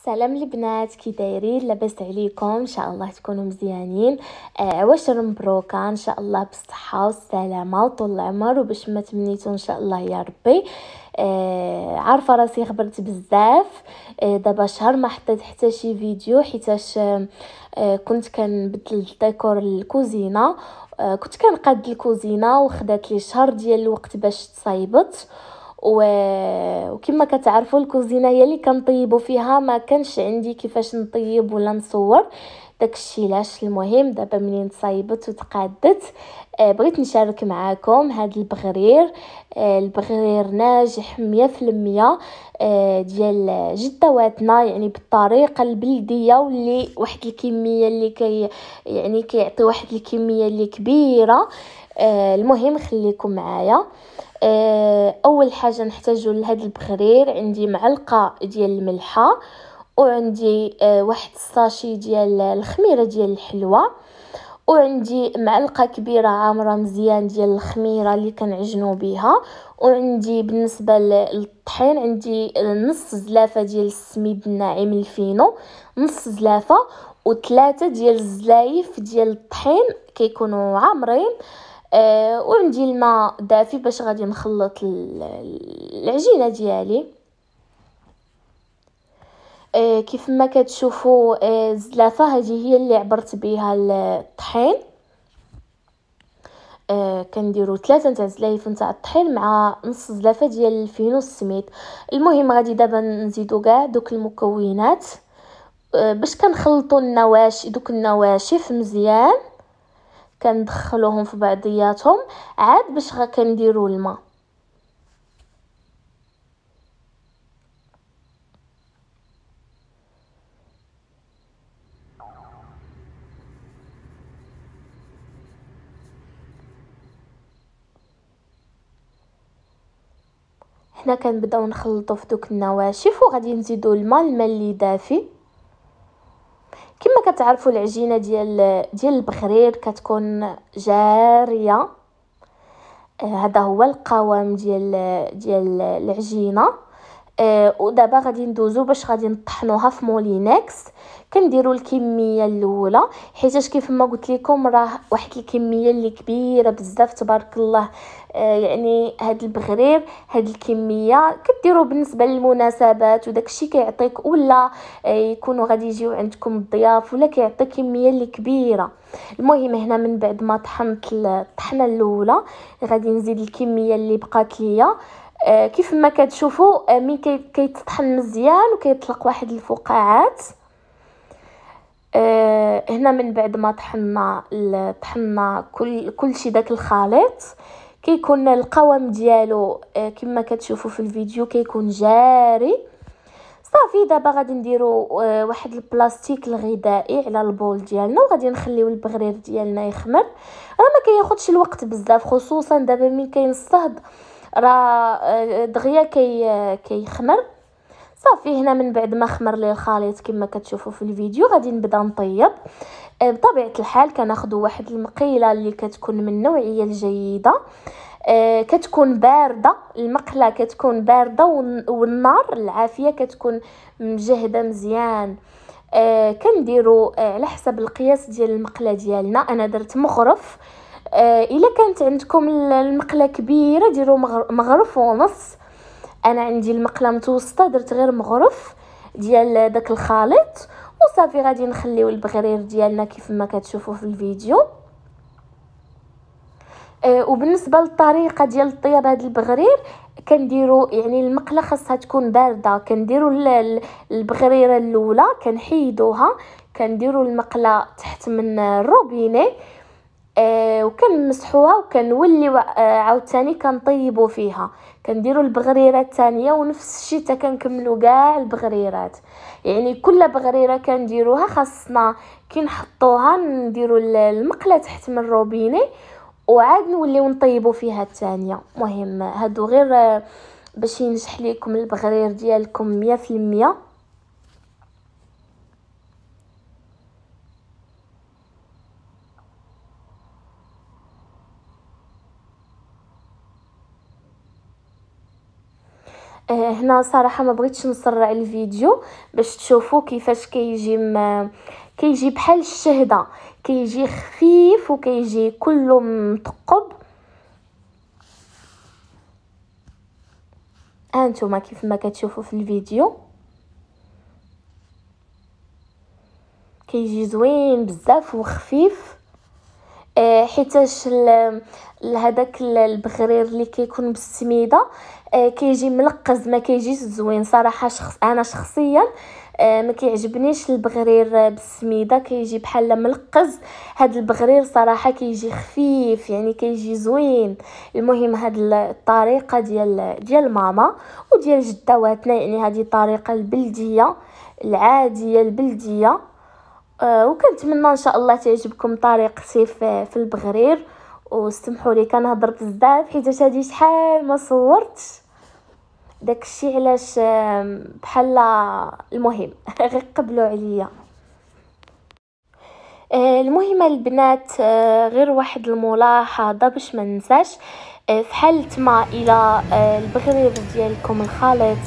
السلام البنات كي دايرين لاباس عليكم ان شاء الله تكونوا مزيانين آه عواشر مبروكه ان شاء الله بالصحه والسلامه وطول العمر وباش ما تمنيتو ان شاء الله يا ربي آه عارفه راسي خبرت بزاف آه دابا شهر ما حطيت حتى شي فيديو حيتاش آه كنت كنبدل الديكور الكوزينه آه كنت كنقاد الكوزينه وخدات لي شهر ديال الوقت باش تصايبت و... وكما كتعرفوا الكوزينه هي اللي كنطيبوا فيها ما كانش عندي كيفاش نطيب ولا نصور داكشي علاش المهم دابا منين تصايبت وتقادت آه، بغيت نشارك معاكم هذا البغرير آه، البغرير ناجح 100% آه ديال جدواتنا يعني بالطريقه البلديه واللي واحد الكميه اللي كي يعني كيعطي واحد الكميه اللي كبيره آه، المهم خليكم معايا آه، اول حاجه نحتاجو لهاد البغرير عندي معلقه ديال الملحه وعندي آه، واحد الساشي ديال الخميره ديال الحلوى وعندي معلقه كبيره عامره مزيان ديال الخميره اللي كنعجنوا بها وعندي بالنسبه للطحين عندي نص زلافه ديال السميد الناعم الفينو نص زلافه وثلاثه ديال الزلايف ديال الطحين كيكونوا عامرين آه آه، وعندي الماء دافي باش غادي نخلط العجينه ديالي آه، كيف ما كتشوفوا آه، الزلافه هذه هي اللي عبرت بها الطحين آه كنديروا ثلاثه نتاع زلايف نتاع الطحين مع نص زلافه ديال الفينو السميد المهم غادي دابا نزيدو كاع دوك المكونات آه باش كنخلطوا النواش دوك النواشف مزيان كندخلوهم في بعضياتهم عاد باش غنديروا الماء حنا كنبداو نخلطو في دوك النواشف وغادي نزيدو الماء الماء اللي دافي كما كتعرفوا العجينه ديال ديال البخرير كتكون جاريه آه، هذا هو القوام ديال ديال العجينه آه ودابا غادي ندوزو باش غادي نطحنوها في مولينكس كنديروا الكميه الاولى حيتاش كيف ما قلت لكم راه واحد الكميه اللي كبيره بزاف تبارك الله آه يعني هاد البغرير هاد الكميه كديروا بالنسبه للمناسبات وداكشي كيعطيك ولا آه، يكونوا غادي يجيو عندكم الضياف ولا كيعطي كميه اللي كبيره المهم هنا من بعد ما طحنت الطحنه الاولى غادي نزيد الكميه اللي بقات ليا آه، كيف ما كتشوفوا آه، من كيتطحن مزيان وكيطلق واحد الفقاعات آه، هنا من بعد ما طحنا طحنا كل كلشي داك الخليط كيكون القوام ديالو كما كتشوفوا في الفيديو كيكون جاري صافي دابا غادي نديرو واحد البلاستيك الغذائي على البول ديالنا وغادي نخليو البغرير ديالنا يخمر راه ما كياخذش الوقت بزاف خصوصا دابا ملي كينصهد راه آه، دغيا كي آه، كيخمر صافي هنا من بعد ما خمر لي الخليط كما كتشوفوا في الفيديو غادي نبدا نطيب آه، بطبيعه الحال كناخذ واحد المقيله اللي كتكون من النوعيه الجيده آه كتكون بارده المقله كتكون بارده والنار العافيه كتكون مجهده مزيان آه كنديروا على حسب القياس ديال المقله ديالنا انا درت مغرف آه الا كانت عندكم المقله كبيره ديروا مغرف ونص انا عندي المقله متوسطه درت غير مغرف ديال داك الخليط وصافي غادي نخليو البغرير ديالنا كيف ما كتشوفوا في الفيديو آه وبالنسبه للطريقه ديال الطياب هذا البغرير كنديروا يعني المقله خاصها تكون بارده كنديروا البغريره الاولى كنحيدوها كنديروا المقله تحت من الروبيني آه، وكنمسحوها وكنوليو آه، عاوتاني كنطيبو فيها كنديرو البغريره الثانيه ونفس الشيء حتى كنكملو كاع البغريرات يعني كل بغريره كنديروها خاصنا كي نحطوها نديرو المقله تحت من الروبيني وعاد نوليو نطيبو فيها الثانيه مهم هادو غير آه، باش ينجح ليكم البغرير ديالكم 100% إيه، هنا صراحه ما بغيتش نسرع الفيديو باش تشوفوا كيفاش كيجي كيجي بحال الشهده كيجي خفيف وكيجي كله مثقب هانتوما كيف ما كتشوفوا في الفيديو كيجي زوين بزاف وخفيف آه، حيتاش هذاك البخرير اللي كيكون بالسميده آه، كيجي ملقز ما كيجيش زوين صراحه شخص انا شخصيا آه، ما كيعجبنيش البغرير بالسميده كيجي بحال ملقز هاد البغرير صراحه كيجي خفيف يعني كيجي زوين المهم هاد الطريقه ديال ديال ماما وديال جداواتنا يعني هذه الطريقه البلديه العاديه البلديه آه، وكنتمنى ان شاء الله تعجبكم طريقتي في, آه، في البغرير واستمحوا لي كنهضر بزاف حيت هادي شحال ما صورتش داكشي علاش آه، بحال المهم غير قبلوا عليا المهم البنات غير واحد الملاحظه باش ما ننساش في حاله ما الى البغرير ديالكم الخليط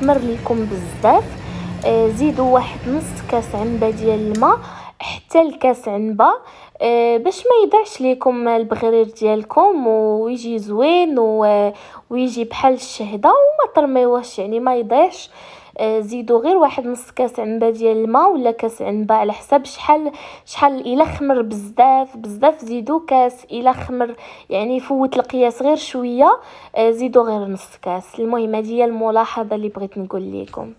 خمر ليكم بزاف آه، زيدوا واحد نص كاس عنبه ديال الماء حتى الكاس عنبه آه، باش ما يضيعش ليكم البغرير ديالكم ويجي زوين ويجي بحال الشهده وما ترميوهش يعني ما يضيعش آه، زيدوا غير واحد نص كاس عنبه ديال الماء ولا كاس عنبه على حساب شحال شحال الا خمر بزاف بزاف زيدوا كاس الا خمر يعني فوت القياس غير شويه زيدوا غير نص كاس المهم هذه هي الملاحظه اللي بغيت نقول لكم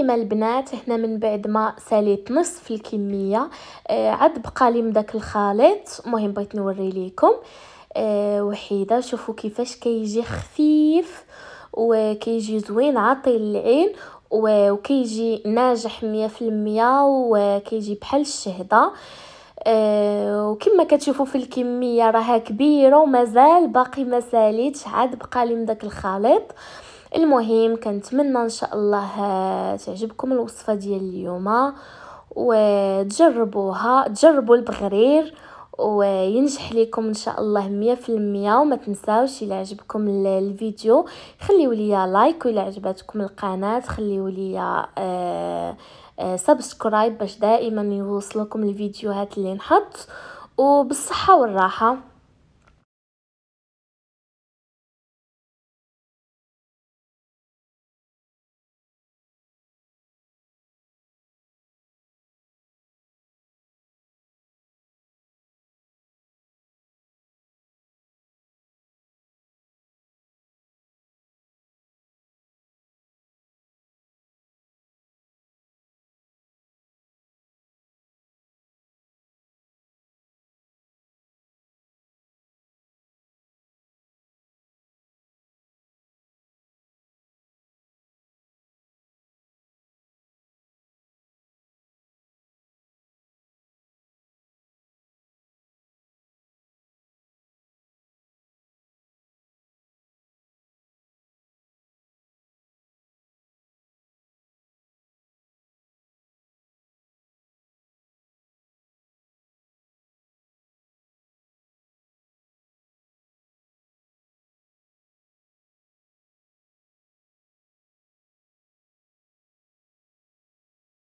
المهم البنات هنا من بعد ما ساليت نصف الكميه آه عاد بقى لي من داك الخليط المهم بغيت نوري لكم آه وحيده شوفوا كيفاش كيجي خفيف وكيجي زوين عاطي العين وكيجي ناجح مية في المية وكيجي بحال الشهدة آه، وكما كتشوفوا في الكميه راها كبيره ومازال باقي ما ساليتش عاد بقى لي من داك الخليط أه المهم كنتمنى ان شاء الله آه، تعجبكم الوصفه ديال اليوم وتجربوها تجربوا البغرير وينجح لكم ان شاء الله مية وما تنساوش الى عجبكم الفيديو خليوا لي لايك و عجبتكم القناه خليوا لي سبسكرايب باش دائما يوصلكم الفيديوهات اللي نحط وبالصحه والراحه